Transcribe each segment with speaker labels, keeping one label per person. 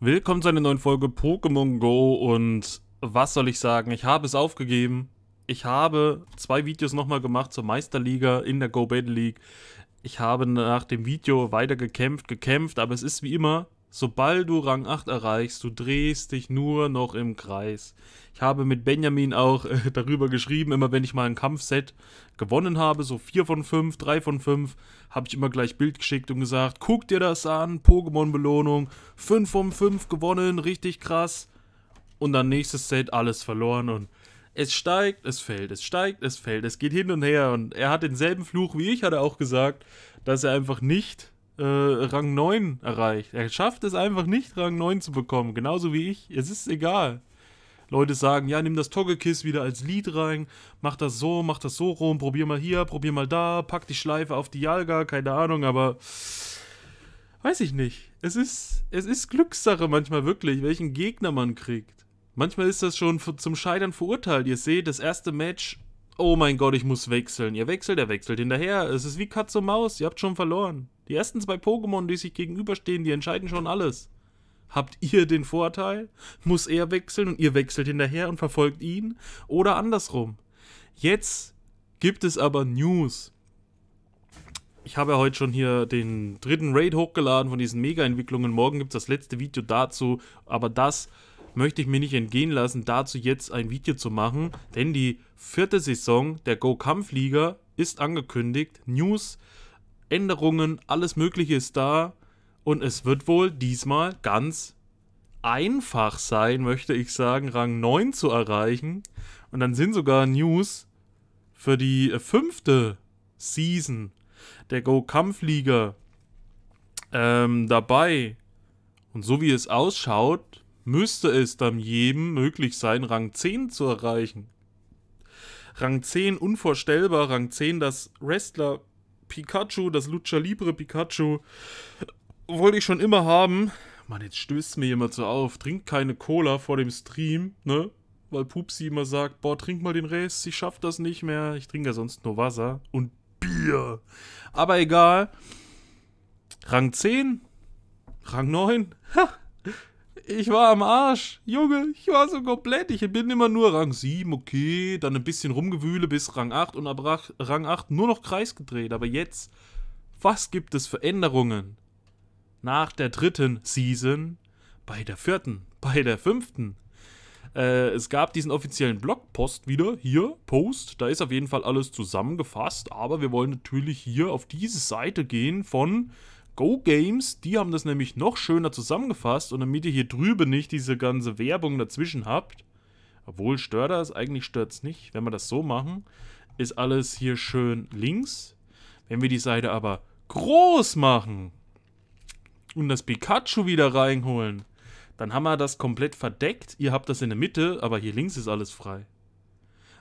Speaker 1: Willkommen zu einer neuen Folge Pokémon Go und was soll ich sagen, ich habe es aufgegeben. Ich habe zwei Videos nochmal gemacht zur Meisterliga in der Go Battle League. Ich habe nach dem Video weiter gekämpft, gekämpft, aber es ist wie immer, Sobald du Rang 8 erreichst, du drehst dich nur noch im Kreis. Ich habe mit Benjamin auch äh, darüber geschrieben, immer wenn ich mal ein Kampfset gewonnen habe, so 4 von 5, 3 von 5, habe ich immer gleich Bild geschickt und gesagt, guck dir das an, Pokémon-Belohnung, 5 von 5 gewonnen, richtig krass. Und dann nächstes Set alles verloren und es steigt, es fällt, es steigt, es fällt, es geht hin und her. Und er hat denselben Fluch wie ich, hat er auch gesagt, dass er einfach nicht äh, Rang 9 erreicht. Er schafft es einfach nicht, Rang 9 zu bekommen, genauso wie ich. Es ist egal. Leute sagen, ja, nimm das Togekiss wieder als Lied rein, mach das so, mach das so rum, probier mal hier, probier mal da, pack die Schleife auf die Jalga, keine Ahnung, aber weiß ich nicht. Es ist, es ist Glückssache manchmal wirklich, welchen Gegner man kriegt. Manchmal ist das schon zum Scheitern verurteilt. Ihr seht, das erste Match, oh mein Gott, ich muss wechseln. Ihr wechselt, er wechselt hinterher. Es ist wie Katz und Maus, ihr habt schon verloren. Die ersten zwei Pokémon, die sich gegenüberstehen, die entscheiden schon alles. Habt ihr den Vorteil? Muss er wechseln und ihr wechselt hinterher und verfolgt ihn? Oder andersrum? Jetzt gibt es aber News. Ich habe ja heute schon hier den dritten Raid hochgeladen von diesen Mega-Entwicklungen. Morgen gibt es das letzte Video dazu. Aber das möchte ich mir nicht entgehen lassen, dazu jetzt ein Video zu machen. Denn die vierte Saison der Go-Kampfliga ist angekündigt. News Änderungen, alles Mögliche ist da. Und es wird wohl diesmal ganz einfach sein, möchte ich sagen, Rang 9 zu erreichen. Und dann sind sogar News für die äh, fünfte Season der Go-Kampfliga ähm, dabei. Und so wie es ausschaut, müsste es dann jedem möglich sein, Rang 10 zu erreichen. Rang 10 unvorstellbar, Rang 10 das Wrestler Pikachu, das Lucha Libre Pikachu, wollte ich schon immer haben. Mann, jetzt stößt mir jemand so auf. Trink keine Cola vor dem Stream, ne? Weil Pupsi immer sagt, boah, trink mal den Rest, ich schaff das nicht mehr. Ich trinke ja sonst nur Wasser und Bier. Aber egal. Rang 10? Rang 9? Ha! Ich war am Arsch. Junge, ich war so komplett. Ich bin immer nur Rang 7, okay. Dann ein bisschen rumgewühle bis Rang 8 und ab Rang 8 nur noch Kreis gedreht. Aber jetzt, was gibt es für Änderungen? Nach der dritten Season, bei der vierten, bei der fünften. Äh, es gab diesen offiziellen Blogpost wieder, hier, Post. Da ist auf jeden Fall alles zusammengefasst. Aber wir wollen natürlich hier auf diese Seite gehen von Go Games, die haben das nämlich noch schöner zusammengefasst und damit ihr hier drüben nicht diese ganze Werbung dazwischen habt, obwohl stört das, eigentlich stört es nicht, wenn wir das so machen, ist alles hier schön links. Wenn wir die Seite aber groß machen und das Pikachu wieder reinholen, dann haben wir das komplett verdeckt. Ihr habt das in der Mitte, aber hier links ist alles frei.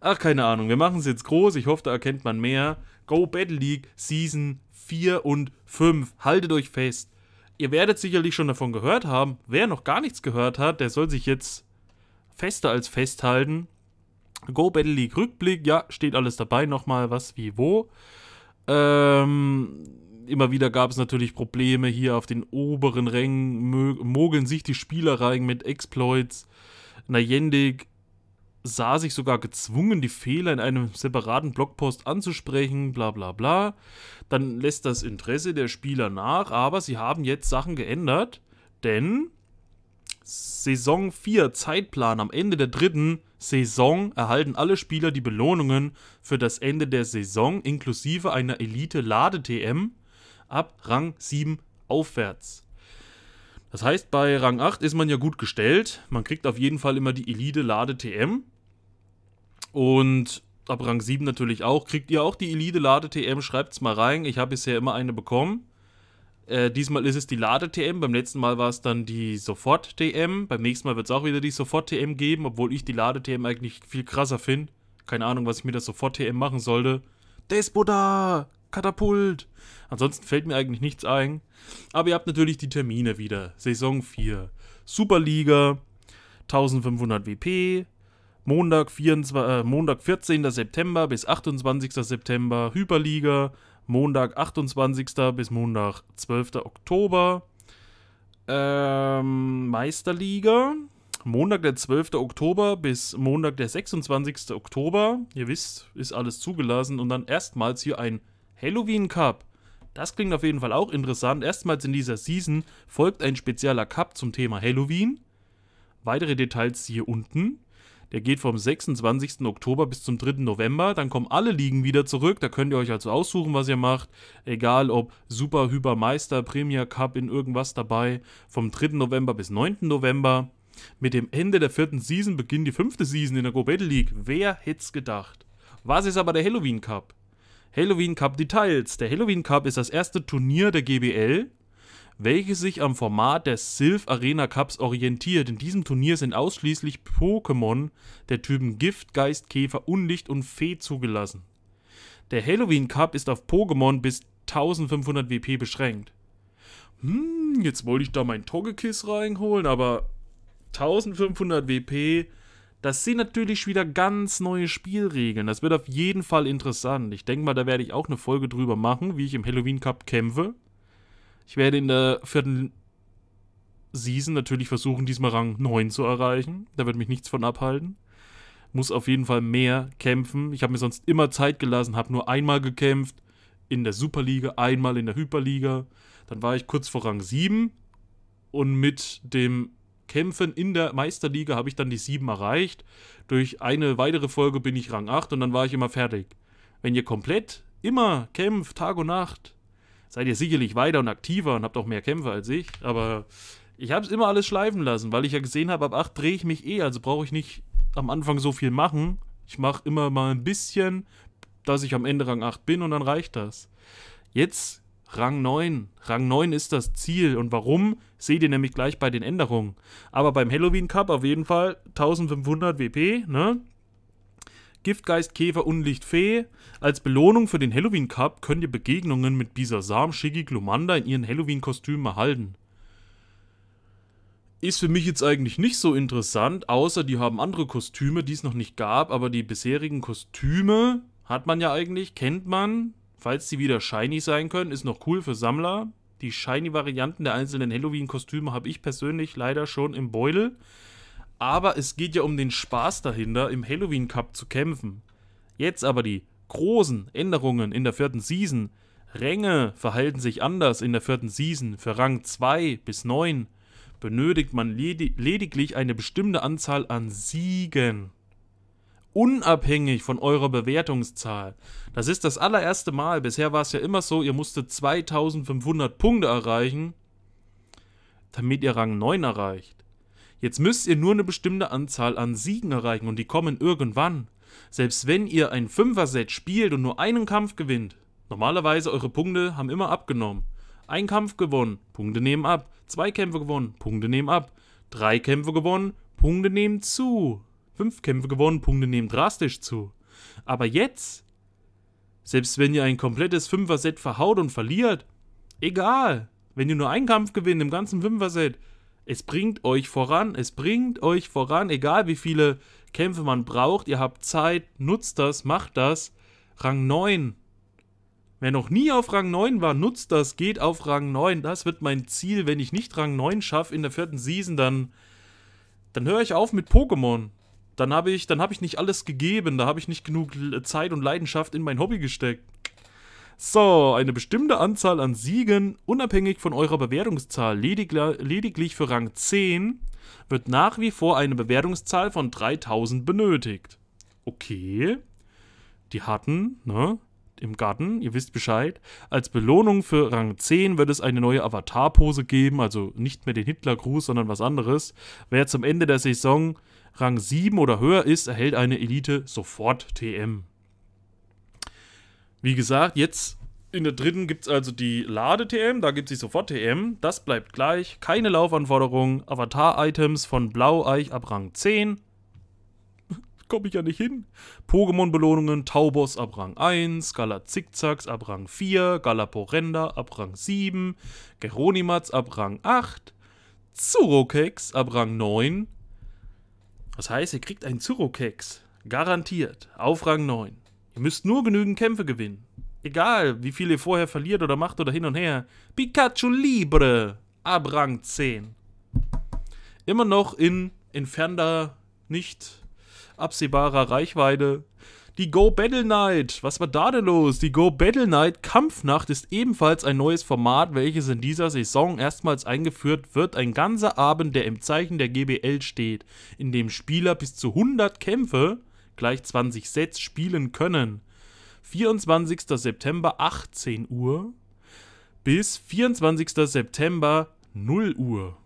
Speaker 1: Ach, keine Ahnung, wir machen es jetzt groß. Ich hoffe, da erkennt man mehr. Go Battle League Season 2. 4 und 5. Haltet euch fest. Ihr werdet sicherlich schon davon gehört haben. Wer noch gar nichts gehört hat, der soll sich jetzt fester als festhalten. Go Battle League Rückblick, ja, steht alles dabei, nochmal was wie wo. Ähm, immer wieder gab es natürlich Probleme hier auf den oberen Rängen, mogeln sich die Spieler rein mit Exploits. Najendik sah sich sogar gezwungen, die Fehler in einem separaten Blogpost anzusprechen, bla bla bla. Dann lässt das Interesse der Spieler nach, aber sie haben jetzt Sachen geändert, denn Saison 4 Zeitplan am Ende der dritten Saison erhalten alle Spieler die Belohnungen für das Ende der Saison inklusive einer Elite-Lade-TM ab Rang 7 aufwärts. Das heißt, bei Rang 8 ist man ja gut gestellt. Man kriegt auf jeden Fall immer die Elite-Lade-TM. Und ab Rang 7 natürlich auch. Kriegt ihr auch die Elite Lade-TM? es mal rein. Ich habe bisher immer eine bekommen. Äh, diesmal ist es die Lade-TM, beim letzten Mal war es dann die Sofort-TM, beim nächsten Mal wird es auch wieder die Sofort-TM geben, obwohl ich die Lade-TM eigentlich viel krasser finde. Keine Ahnung, was ich mit der Sofort-TM machen sollte. Despoda! Katapult! Ansonsten fällt mir eigentlich nichts ein. Aber ihr habt natürlich die Termine wieder. Saison 4. Superliga, 1500 WP, Montag, 24, äh, Montag 14. September bis 28. September Hyperliga. Montag 28. bis Montag 12. Oktober ähm, Meisterliga. Montag der 12. Oktober bis Montag der 26. Oktober. Ihr wisst, ist alles zugelassen. Und dann erstmals hier ein Halloween Cup. Das klingt auf jeden Fall auch interessant. Erstmals in dieser Season folgt ein spezieller Cup zum Thema Halloween. Weitere Details hier unten. Der geht vom 26. Oktober bis zum 3. November. Dann kommen alle Ligen wieder zurück. Da könnt ihr euch also aussuchen, was ihr macht. Egal ob Super, Hyper, Meister, Premier Cup in irgendwas dabei. Vom 3. November bis 9. November. Mit dem Ende der vierten Season beginnt die fünfte Season in der Go Battle League. Wer hätte es gedacht? Was ist aber der Halloween Cup? Halloween Cup Details. Der Halloween Cup ist das erste Turnier der GBL welches sich am Format des Sylph Arena Cups orientiert. In diesem Turnier sind ausschließlich Pokémon der Typen Gift, Geist, Käfer, Unlicht und Fee zugelassen. Der Halloween Cup ist auf Pokémon bis 1500 WP beschränkt. Hm, jetzt wollte ich da mein Togekiss reinholen, aber 1500 WP, das sind natürlich wieder ganz neue Spielregeln. Das wird auf jeden Fall interessant. Ich denke mal, da werde ich auch eine Folge drüber machen, wie ich im Halloween Cup kämpfe. Ich werde in der vierten Season natürlich versuchen, diesmal Rang 9 zu erreichen. Da wird mich nichts von abhalten. Muss auf jeden Fall mehr kämpfen. Ich habe mir sonst immer Zeit gelassen, habe nur einmal gekämpft in der Superliga, einmal in der Hyperliga. Dann war ich kurz vor Rang 7 und mit dem Kämpfen in der Meisterliga habe ich dann die 7 erreicht. Durch eine weitere Folge bin ich Rang 8 und dann war ich immer fertig. Wenn ihr komplett immer kämpft, Tag und Nacht, seid ihr sicherlich weiter und aktiver und habt auch mehr Kämpfe als ich, aber ich habe es immer alles schleifen lassen, weil ich ja gesehen habe, ab 8 drehe ich mich eh, also brauche ich nicht am Anfang so viel machen. Ich mache immer mal ein bisschen, dass ich am Ende Rang 8 bin und dann reicht das. Jetzt Rang 9. Rang 9 ist das Ziel und warum, seht ihr nämlich gleich bei den Änderungen. Aber beim Halloween Cup auf jeden Fall 1500 WP, ne? Giftgeist, Käfer, Unlicht, Fee. Als Belohnung für den Halloween Cup könnt ihr Begegnungen mit Bisasam, Shiggy, Glumanda in ihren Halloween-Kostümen erhalten. Ist für mich jetzt eigentlich nicht so interessant, außer die haben andere Kostüme, die es noch nicht gab, aber die bisherigen Kostüme hat man ja eigentlich, kennt man. Falls sie wieder shiny sein können, ist noch cool für Sammler. Die shiny Varianten der einzelnen Halloween-Kostüme habe ich persönlich leider schon im Beutel. Aber es geht ja um den Spaß dahinter, im Halloween Cup zu kämpfen. Jetzt aber die großen Änderungen in der vierten Season. Ränge verhalten sich anders in der vierten Season. Für Rang 2 bis 9 benötigt man ledi lediglich eine bestimmte Anzahl an Siegen. Unabhängig von eurer Bewertungszahl. Das ist das allererste Mal. Bisher war es ja immer so, ihr musstet 2500 Punkte erreichen, damit ihr Rang 9 erreicht. Jetzt müsst ihr nur eine bestimmte Anzahl an Siegen erreichen und die kommen irgendwann. Selbst wenn ihr ein Fünfer-Set spielt und nur einen Kampf gewinnt, normalerweise eure Punkte haben immer abgenommen. Ein Kampf gewonnen, Punkte nehmen ab. Zwei Kämpfe gewonnen, Punkte nehmen ab. Drei Kämpfe gewonnen, Punkte nehmen zu. Fünf Kämpfe gewonnen, Punkte nehmen drastisch zu. Aber jetzt, selbst wenn ihr ein komplettes Fünfer-Set verhaut und verliert, egal. Wenn ihr nur einen Kampf gewinnt im ganzen Fünfer-Set, es bringt euch voran, es bringt euch voran, egal wie viele Kämpfe man braucht, ihr habt Zeit, nutzt das, macht das. Rang 9. Wer noch nie auf Rang 9 war, nutzt das, geht auf Rang 9. Das wird mein Ziel. Wenn ich nicht Rang 9 schaffe in der vierten Season, dann, dann höre ich auf mit Pokémon. Dann habe ich, hab ich nicht alles gegeben, da habe ich nicht genug Zeit und Leidenschaft in mein Hobby gesteckt. So, eine bestimmte Anzahl an Siegen, unabhängig von eurer Bewertungszahl, lediglich für Rang 10, wird nach wie vor eine Bewertungszahl von 3000 benötigt. Okay. Die hatten, ne? Im Garten, ihr wisst Bescheid. Als Belohnung für Rang 10 wird es eine neue Avatar-Pose geben, also nicht mehr den Hitlergruß, sondern was anderes. Wer zum Ende der Saison Rang 7 oder höher ist, erhält eine Elite sofort TM. Wie gesagt, jetzt in der dritten gibt es also die Lade-TM, da gibt es die Sofort-TM, das bleibt gleich, keine Laufanforderungen, Avatar-Items von Blaueich ab Rang 10. Komme ich ja nicht hin. Pokémon-Belohnungen, Taubos ab Rang 1, Gala Zickzacks ab Rang 4, Galaporenda ab Rang 7, Geronimats ab Rang 8, Zurokex ab Rang 9. Das heißt, ihr kriegt einen Zurokex. Garantiert. Auf Rang 9. Ihr müsst nur genügend Kämpfe gewinnen. Egal, wie viel ihr vorher verliert oder macht oder hin und her. Pikachu Libre ab Rang 10. Immer noch in entfernter, nicht absehbarer Reichweite. Die Go Battle Night. Was war da denn los? Die Go Battle Night Kampfnacht ist ebenfalls ein neues Format, welches in dieser Saison erstmals eingeführt wird. Ein ganzer Abend, der im Zeichen der GBL steht, in dem Spieler bis zu 100 Kämpfe gleich 20 Sets spielen können. 24. September 18 Uhr bis 24. September 0 Uhr.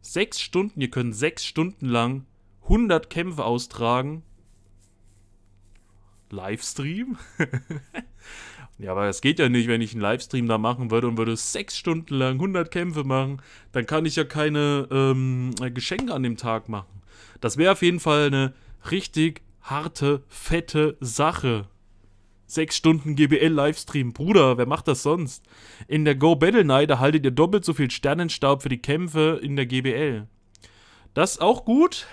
Speaker 1: Sechs Stunden, ihr könnt sechs Stunden lang 100 Kämpfe austragen. Livestream? ja, aber das geht ja nicht, wenn ich einen Livestream da machen würde und würde sechs Stunden lang 100 Kämpfe machen, dann kann ich ja keine ähm, Geschenke an dem Tag machen. Das wäre auf jeden Fall eine richtig harte, fette Sache. Sechs Stunden GBL-Livestream. Bruder, wer macht das sonst? In der Go Battle Night erhaltet ihr doppelt so viel Sternenstaub für die Kämpfe in der GBL. Das ist auch gut,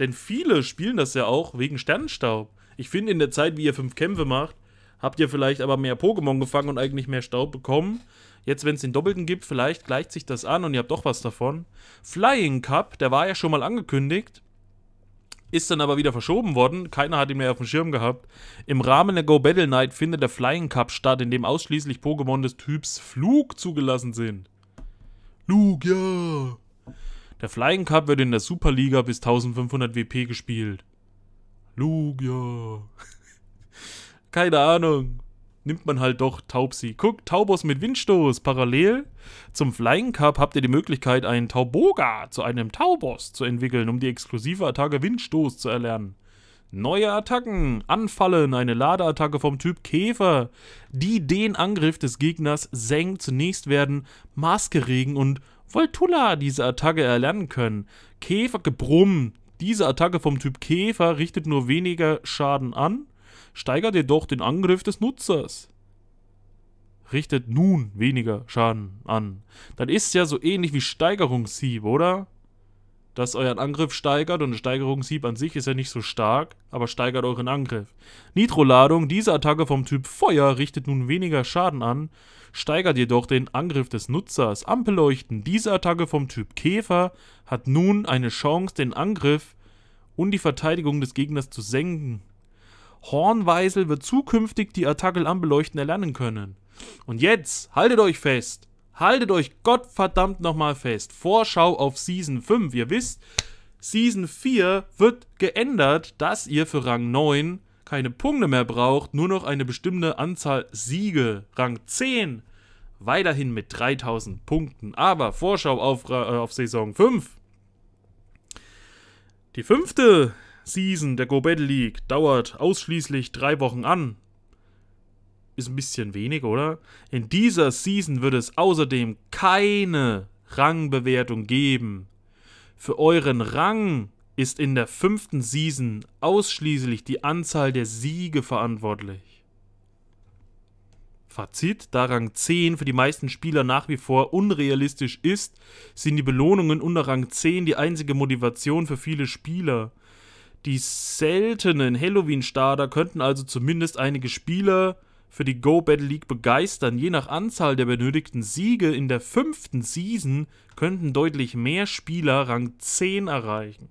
Speaker 1: denn viele spielen das ja auch wegen Sternenstaub. Ich finde, in der Zeit, wie ihr fünf Kämpfe macht, habt ihr vielleicht aber mehr Pokémon gefangen und eigentlich mehr Staub bekommen. Jetzt, wenn es den Doppelten gibt, vielleicht gleicht sich das an und ihr habt doch was davon. Flying Cup, der war ja schon mal angekündigt ist dann aber wieder verschoben worden. Keiner hat ihn mehr auf dem Schirm gehabt. Im Rahmen der Go Battle Night findet der Flying Cup statt, in dem ausschließlich Pokémon des Typs Flug zugelassen sind. Lugia! Yeah. Der Flying Cup wird in der Superliga bis 1500 WP gespielt. Lugia! Keine Ahnung nimmt man halt doch Taubsi. Guck, Taubos mit Windstoß. Parallel zum Flying Cup habt ihr die Möglichkeit, einen Tauboga zu einem Taubos zu entwickeln, um die exklusive Attacke Windstoß zu erlernen. Neue Attacken. Anfallen, eine Ladeattacke vom Typ Käfer, die den Angriff des Gegners senkt. Zunächst werden Maskeregen und Voltula diese Attacke erlernen können. Käfergebrumm. Diese Attacke vom Typ Käfer richtet nur weniger Schaden an steigert jedoch den Angriff des Nutzers. Richtet nun weniger Schaden an. Dann ist ja so ähnlich wie Steigerungshieb, oder? dass euren Angriff steigert und ein Steigerungshieb an sich ist ja nicht so stark, aber steigert euren Angriff. Nitroladung, diese Attacke vom Typ Feuer richtet nun weniger Schaden an, steigert jedoch den Angriff des Nutzers. Ampelleuchten, diese Attacke vom Typ Käfer hat nun eine Chance, den Angriff und die Verteidigung des Gegners zu senken. Hornweisel wird zukünftig die Attacke anbeleuchten erlernen können. Und jetzt, haltet euch fest. Haltet euch gottverdammt nochmal fest. Vorschau auf Season 5. Ihr wisst, Season 4 wird geändert, dass ihr für Rang 9 keine Punkte mehr braucht, nur noch eine bestimmte Anzahl Siege. Rang 10 weiterhin mit 3000 Punkten. Aber Vorschau auf, äh, auf Saison 5. Die fünfte Season der Go Battle League dauert ausschließlich drei Wochen an. Ist ein bisschen wenig, oder? In dieser Season wird es außerdem keine Rangbewertung geben. Für euren Rang ist in der fünften Season ausschließlich die Anzahl der Siege verantwortlich. Fazit, da Rang 10 für die meisten Spieler nach wie vor unrealistisch ist, sind die Belohnungen unter Rang 10 die einzige Motivation für viele Spieler. Die seltenen Halloween-Starter könnten also zumindest einige Spieler für die Go Battle League begeistern. Je nach Anzahl der benötigten Siege in der fünften Season könnten deutlich mehr Spieler Rang 10 erreichen.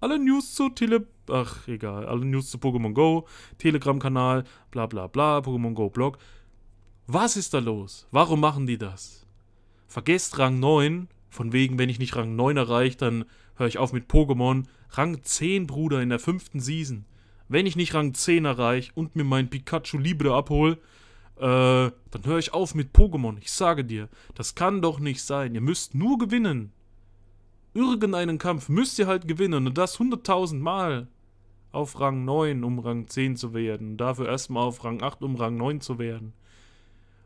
Speaker 1: Alle News zu Tele... Ach, egal. Alle News zu Pokémon Go, Telegram-Kanal, bla bla bla, Pokémon Go Blog. Was ist da los? Warum machen die das? Vergesst Rang 9. Von wegen, wenn ich nicht Rang 9 erreiche, dann höre ich auf mit Pokémon Rang 10, Bruder, in der fünften Season. Wenn ich nicht Rang 10 erreiche und mir mein Pikachu Libre abhole, äh, dann höre ich auf mit Pokémon. Ich sage dir, das kann doch nicht sein. Ihr müsst nur gewinnen. Irgendeinen Kampf müsst ihr halt gewinnen und das 100.000 Mal auf Rang 9, um Rang 10 zu werden. Und Dafür erstmal auf Rang 8, um Rang 9 zu werden.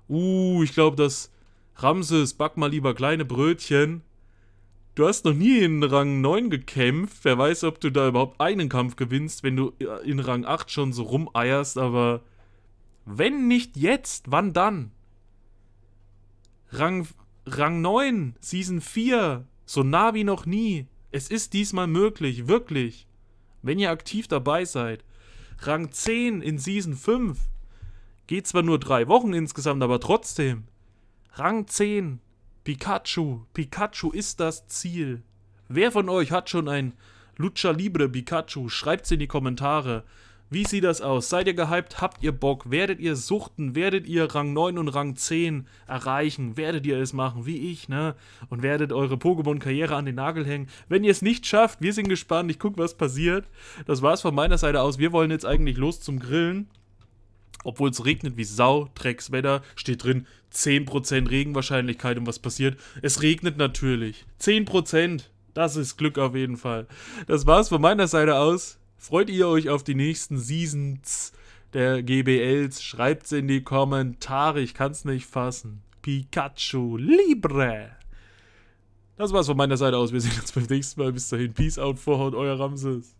Speaker 1: Uh, ich glaube, dass Ramses, back mal lieber kleine Brötchen, Du hast noch nie in Rang 9 gekämpft. Wer weiß, ob du da überhaupt einen Kampf gewinnst, wenn du äh, in Rang 8 schon so rumeierst, aber wenn nicht jetzt, wann dann? Rang, Rang 9, Season 4, so nah wie noch nie. Es ist diesmal möglich, wirklich. Wenn ihr aktiv dabei seid. Rang 10 in Season 5. Geht zwar nur drei Wochen insgesamt, aber trotzdem. Rang 10. Pikachu, Pikachu ist das Ziel. Wer von euch hat schon ein Lucha Libre Pikachu? Schreibt's in die Kommentare. Wie sieht das aus? Seid ihr gehypt? Habt ihr Bock? Werdet ihr suchten? Werdet ihr Rang 9 und Rang 10 erreichen? Werdet ihr es machen, wie ich, ne? Und werdet eure Pokémon-Karriere an den Nagel hängen? Wenn ihr es nicht schafft, wir sind gespannt. Ich gucke, was passiert. Das war's von meiner Seite aus. Wir wollen jetzt eigentlich los zum Grillen obwohl es regnet wie Sau, Dreckswetter, steht drin 10% Regenwahrscheinlichkeit und was passiert? Es regnet natürlich. 10%. Das ist Glück auf jeden Fall. Das war's von meiner Seite aus. Freut ihr euch auf die nächsten Seasons der GBLs? Schreibt's in die Kommentare. Ich kann's nicht fassen. Pikachu Libre. Das war's von meiner Seite aus. Wir sehen uns beim nächsten Mal. Bis dahin. Peace out, vorhaut, euer Ramses.